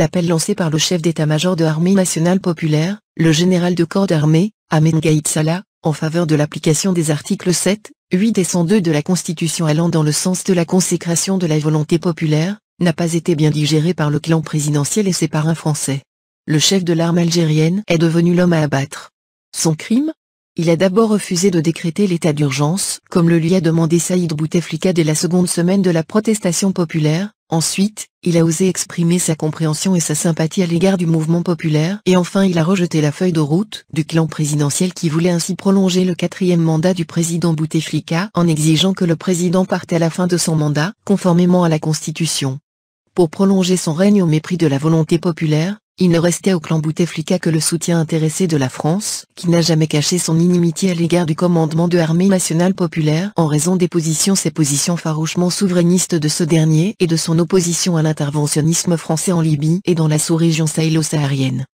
L'appel lancé par le chef d'état-major de l'armée nationale populaire, le général de corps d'armée, Amin Gaïd Salah, en faveur de l'application des articles 7, 8 et 102 de la Constitution allant dans le sens de la consécration de la volonté populaire, n'a pas été bien digéré par le clan présidentiel et ses parrains français. Le chef de l'arme algérienne est devenu l'homme à abattre. Son crime il a d'abord refusé de décréter l'état d'urgence, comme le lui a demandé Saïd Bouteflika dès la seconde semaine de la protestation populaire, ensuite, il a osé exprimer sa compréhension et sa sympathie à l'égard du mouvement populaire, et enfin il a rejeté la feuille de route du clan présidentiel qui voulait ainsi prolonger le quatrième mandat du président Bouteflika en exigeant que le président parte à la fin de son mandat, conformément à la Constitution. Pour prolonger son règne au mépris de la volonté populaire, il ne restait au clan Bouteflika que le soutien intéressé de la France, qui n'a jamais caché son inimitié à l'égard du commandement de l'armée nationale populaire en raison des positions ses positions farouchement souverainistes de ce dernier et de son opposition à l'interventionnisme français en Libye et dans la sous-région sahélo-saharienne.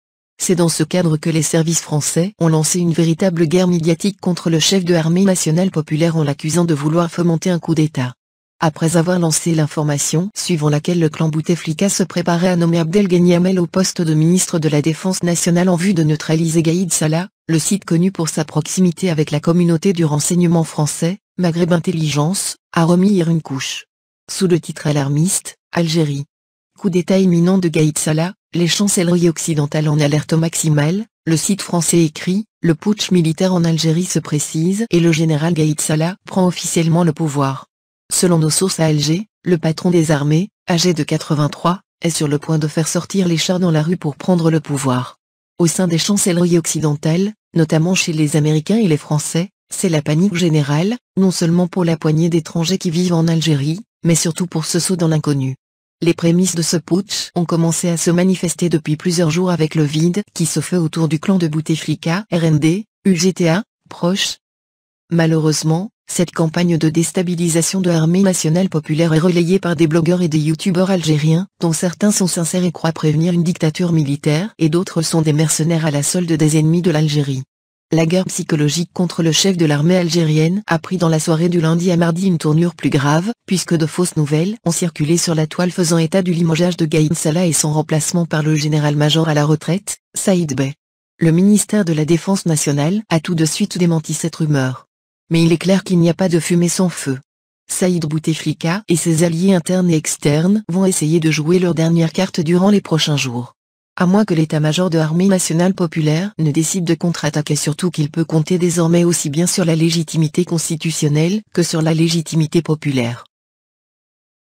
C'est dans ce cadre que les services français ont lancé une véritable guerre médiatique contre le chef de l'armée nationale populaire en l'accusant de vouloir fomenter un coup d'État après avoir lancé l'information suivant laquelle le clan Bouteflika se préparait à nommer Abdel au poste de ministre de la Défense nationale en vue de neutraliser Gaïd Salah, le site connu pour sa proximité avec la communauté du renseignement français, Maghreb Intelligence, a remis hier une couche. Sous le titre alarmiste, Algérie. Coup d'état imminent de Gaïd Salah, les chancelleries occidentales en alerte maximale, le site français écrit, le putsch militaire en Algérie se précise et le général Gaïd Salah prend officiellement le pouvoir. Selon nos sources à Alger, le patron des armées, âgé de 83, est sur le point de faire sortir les chars dans la rue pour prendre le pouvoir. Au sein des chancelleries occidentales, notamment chez les Américains et les Français, c'est la panique générale, non seulement pour la poignée d'étrangers qui vivent en Algérie, mais surtout pour ce saut dans l'inconnu. Les prémices de ce putsch ont commencé à se manifester depuis plusieurs jours avec le vide qui se fait autour du clan de Bouteflika, RND, UGTA, proche, Malheureusement, cette campagne de déstabilisation de l'armée nationale populaire est relayée par des blogueurs et des youtubeurs algériens, dont certains sont sincères et croient prévenir une dictature militaire et d'autres sont des mercenaires à la solde des ennemis de l'Algérie. La guerre psychologique contre le chef de l'armée algérienne a pris dans la soirée du lundi à mardi une tournure plus grave, puisque de fausses nouvelles ont circulé sur la toile faisant état du limogeage de Gaïn Salah et son remplacement par le général-major à la retraite, Saïd Bey. Le ministère de la Défense nationale a tout de suite démenti cette rumeur mais il est clair qu'il n'y a pas de fumée sans feu. Saïd Bouteflika et ses alliés internes et externes vont essayer de jouer leur dernière carte durant les prochains jours. À moins que l'état-major de l'armée nationale populaire ne décide de contre-attaquer surtout qu'il peut compter désormais aussi bien sur la légitimité constitutionnelle que sur la légitimité populaire.